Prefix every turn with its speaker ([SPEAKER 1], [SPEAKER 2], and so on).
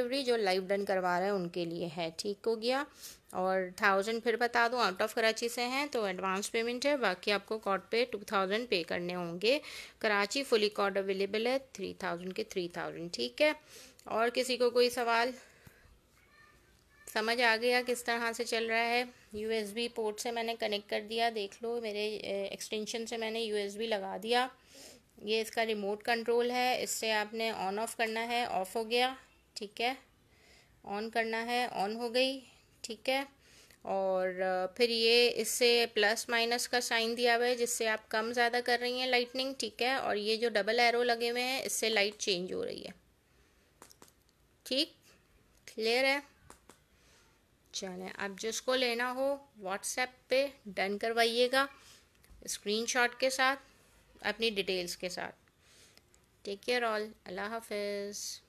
[SPEAKER 1] delivery जो live done करवा रहे हैं उनके लिए है ठीक हो गया और थाउजेंड फिर बता दूँ आउट ऑफ कराची से हैं तो एडवांस पेमेंट है बाकी आपको कॉर्ड पे टू थाउजेंड पे करने होंगे कराची फुली कॉर्ड अवेलेबल है थ्री थाउजेंड के थ्री थाउजेंड ठीक है और किसी को कोई सवाल समझ आ गया किस तरह से चल रहा है बी पोर्ट से मैंने कनेक्ट कर दिया देख लो मेरे एक्सटेंशन से मैंने बी लगा दिया ये इसका रिमोट कंट्रोल है इससे आपने ऑन ऑफ करना है ऑफ हो गया ठीक है ऑन करना है ऑन हो गई ठीक है और फिर ये इससे प्लस माइनस का साइन दिया हुआ है जिससे आप कम ज़्यादा कर रही हैं लाइटनिंग ठीक है और ये जो डबल एरो लगे हुए हैं इससे लाइट चेंज हो रही है ठीक क्लियर है चलें आप जिसको लेना हो व्हाट्सएप पे डन करवाइएगा स्क्रीनशॉट के साथ अपनी डिटेल्स के साथ टेक केयर ऑल अल्लाह हाफिज़